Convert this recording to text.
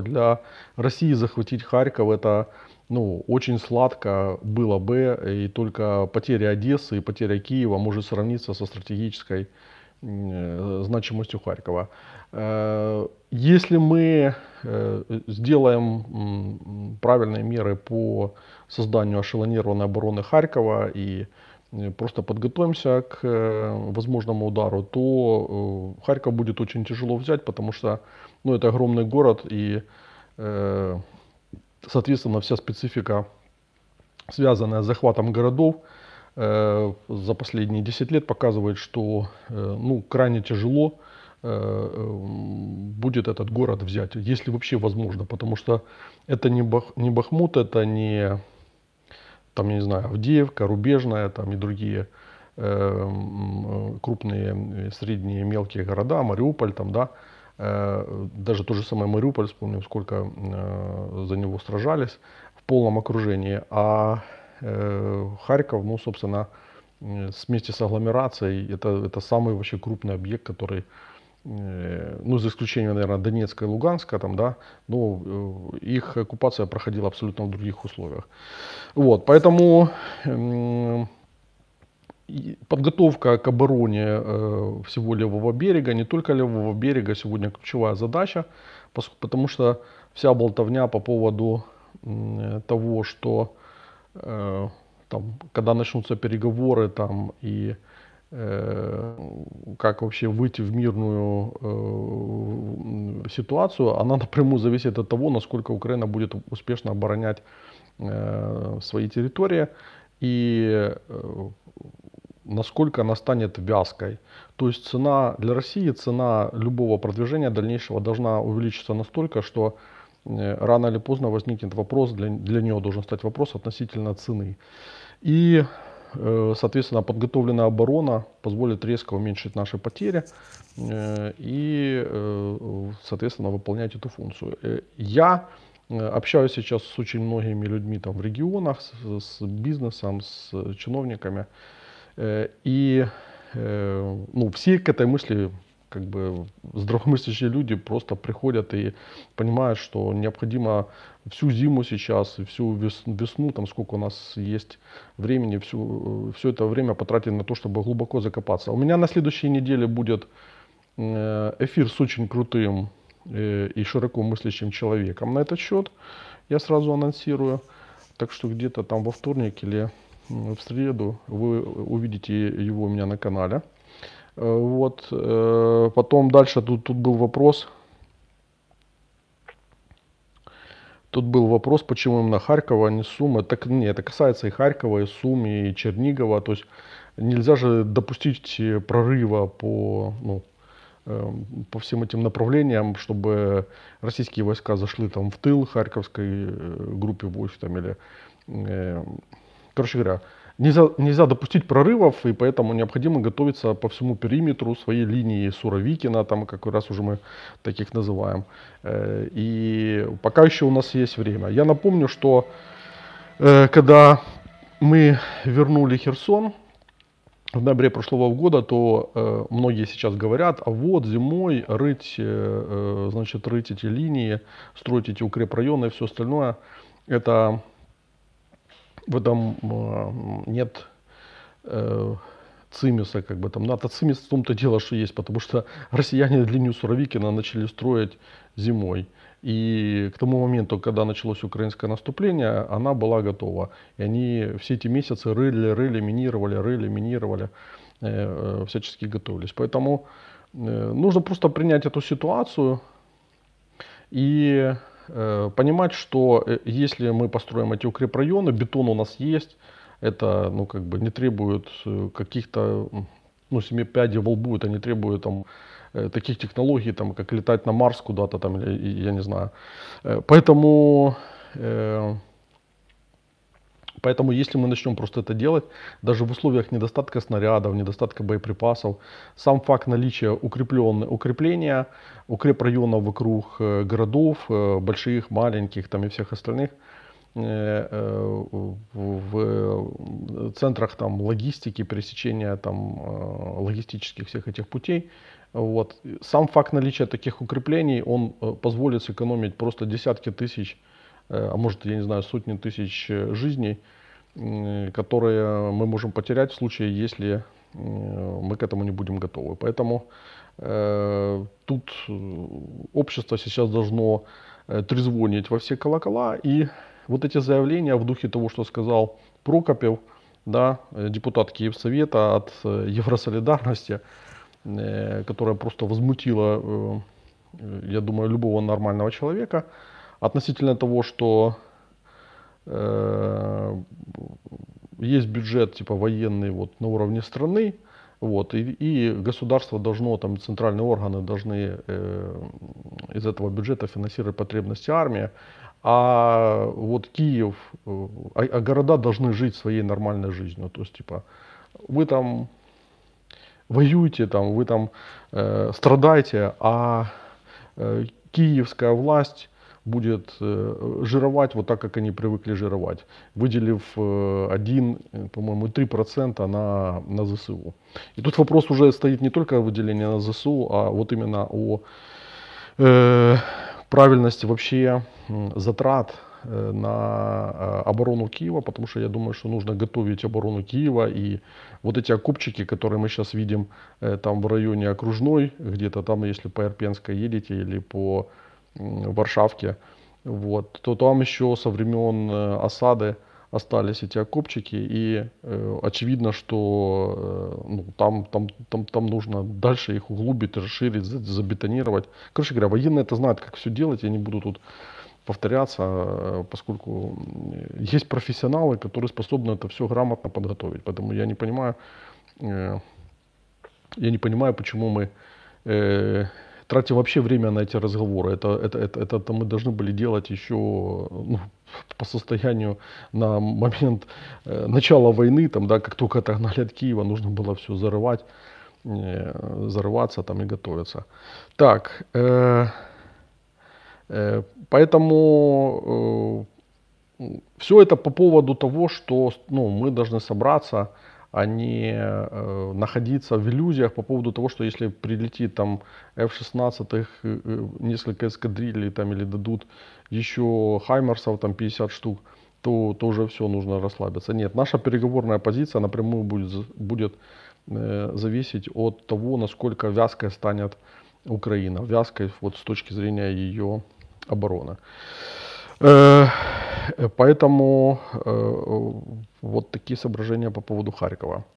Для России захватить Харьков это ну, очень сладко было бы, и только потеря Одессы и потеря Киева может сравниться со стратегической э, значимостью Харькова. Э, если мы э, сделаем правильные меры по созданию эшелонированной обороны Харькова и э, просто подготовимся к э, возможному удару, то э, Харьков будет очень тяжело взять, потому что ну, это огромный город, и, э, соответственно, вся специфика, связанная с захватом городов, э, за последние 10 лет показывает, что э, ну, крайне тяжело э, эм, будет этот город взять, если вообще возможно, потому что это не, Бах, не Бахмут, это не, там, я не знаю, Авдеевка, Рубежная, там и другие эм, э, крупные, э, средние, мелкие города, Мариуполь, там, да, Э, даже то же самое Мариуполь, вспомним, сколько э, за него сражались в полном окружении. А э, Харьков, ну, собственно, вместе с агломерацией, это, это самый вообще крупный объект, который ну, за исключением, наверное, Донецка и Луганска, там, да, но ну, их оккупация проходила абсолютно в других условиях. Вот, поэтому эм, Подготовка к обороне э, всего левого берега, не только левого берега, сегодня ключевая задача, потому что вся болтовня по поводу того, что э, там, когда начнутся переговоры там, и э, как вообще выйти в мирную э, ситуацию, она напрямую зависит от того, насколько Украина будет успешно оборонять э, свои территории. И насколько она станет вязкой. То есть цена для России, цена любого продвижения дальнейшего должна увеличиться настолько, что э, рано или поздно возникнет вопрос, для, для нее должен стать вопрос относительно цены. И, э, соответственно, подготовленная оборона позволит резко уменьшить наши потери э, и, соответственно, выполнять эту функцию. Я общаюсь сейчас с очень многими людьми там в регионах, с, с бизнесом, с чиновниками. Э, и э, ну, все к этой мысли, как бы здравомыслящие люди просто приходят и понимают, что необходимо всю зиму сейчас всю весну, там сколько у нас есть времени, всю, э, все это время потратить на то, чтобы глубоко закопаться. У меня на следующей неделе будет эфир с очень крутым и широко мыслящим человеком на этот счет. Я сразу анонсирую. Так что где-то там во вторник или в среду вы увидите его у меня на канале. Э, вот. Э, потом дальше тут, тут был вопрос. Тут был вопрос, почему именно Харькова, а не Сумы. Так не, это касается и Харькова, и Сумы и Чернигова. То есть нельзя же допустить прорыва по, ну, эм, по всем этим направлениям, чтобы российские войска зашли там в тыл Харьковской э, группе войск там, или короче говоря, нельзя, нельзя допустить прорывов, и поэтому необходимо готовиться по всему периметру своей линии Суровикина, там как раз уже мы таких называем. Э, и пока еще у нас есть время. Я напомню, что э, когда мы вернули Херсон, в ноябре прошлого года, то э, многие сейчас говорят, а вот зимой рыть, э, э значит, рыть эти линии, строить эти укрепрайоны и все остальное, это в этом а, нет э, Цимиса, как бы там НАТО ну, Цимис в том-то дело, что есть, потому что россияне линию Суровикина начали строить зимой. И к тому моменту, когда началось украинское наступление, она была готова. И они все эти месяцы рыли, рыли, минировали, рыли, минировали, э, э всячески готовились. Поэтому э, нужно просто принять эту ситуацию и Э, понимать, что э, если мы построим эти укрепрайоны, бетон у нас есть, это ну, как бы не требует э, каких-то ну, семи пядей во лбу, это не требует там, таких технологий, там, как летать на Марс куда-то, там, я, я не знаю. Поэтому э, Поэтому если мы начнем просто это делать, даже в условиях недостатка снарядов, недостатка боеприпасов, сам факт наличия укрепленных укрепления, укрепрайонов вокруг э, городов, э, больших, маленьких там и всех остальных, э, в центрах там логистики, пересечения там логистических всех этих путей. Вот. Сам факт наличия таких укреплений, он позволит сэкономить просто десятки тысяч Э, а может, я не знаю, сотни тысяч э, жизней, которые мы можем потерять в случае, если мы к этому не будем готовы. Поэтому э, тут общество сейчас должно трезвонить во все колокола. И вот эти заявления в духе того, что сказал Прокопев, да, депутат Киевсовета от Евросолидарности, которая просто возмутила, я думаю, любого нормального человека – Относительно того, что э, есть бюджет типа военный вот, на уровне страны, вот, и, и государство должно, там, центральные органы должны э, из этого бюджета финансировать потребности армии, а вот Киев, э, а, а города должны жить своей нормальной жизнью. То есть, типа, вы там воюете, там, вы там э, страдаете, а э, киевская власть будет э, жировать вот так, как они привыкли жировать, выделив 1, э, э, по-моему, 3% на, на ЗСУ. И тут вопрос уже стоит не только о выделении на ЗСУ, а вот именно о э, правильности вообще затрат на оборону Киева, потому что я думаю, что нужно готовить оборону Киева. И вот эти окопчики, которые мы сейчас видим там в районе Окружной, где-то там, если по Ирпенской едете или по в Варшавке. Вот. То там еще со времен э, осады остались эти окопчики, и э, очевидно, что э, ну, там, там, там, там нужно дальше их углубить, расширить, забетонировать. Короче говоря, военные это знают, как все делать, я не буду тут повторяться, э, поскольку есть профессионалы, которые способны это все грамотно подготовить. Поэтому я не понимаю, э, я не понимаю, почему мы э, тратя вообще время на эти разговоры. Это, это, это, это, это мы должны были делать еще ну, по состоянию на момент э, начала войны, там, да, как только отогнали от Киева, нужно было все зарывать, э, зарываться там и готовиться. Так, э, э, поэтому э, все это по поводу того, что ну, мы должны собраться, а не э, находиться в иллюзиях по поводу того, что если прилетит там F-16, э, несколько эскадрилей там или дадут еще Хаймерсов там 50 штук, то, то уже все, нужно расслабиться. Нет, наша переговорная позиция напрямую будет, будет э, зависеть от того, насколько вязкой станет Украина, вязкой вот с точки зрения ее обороны. Э, Поэтому э, вот такие соображения по поводу Харькова.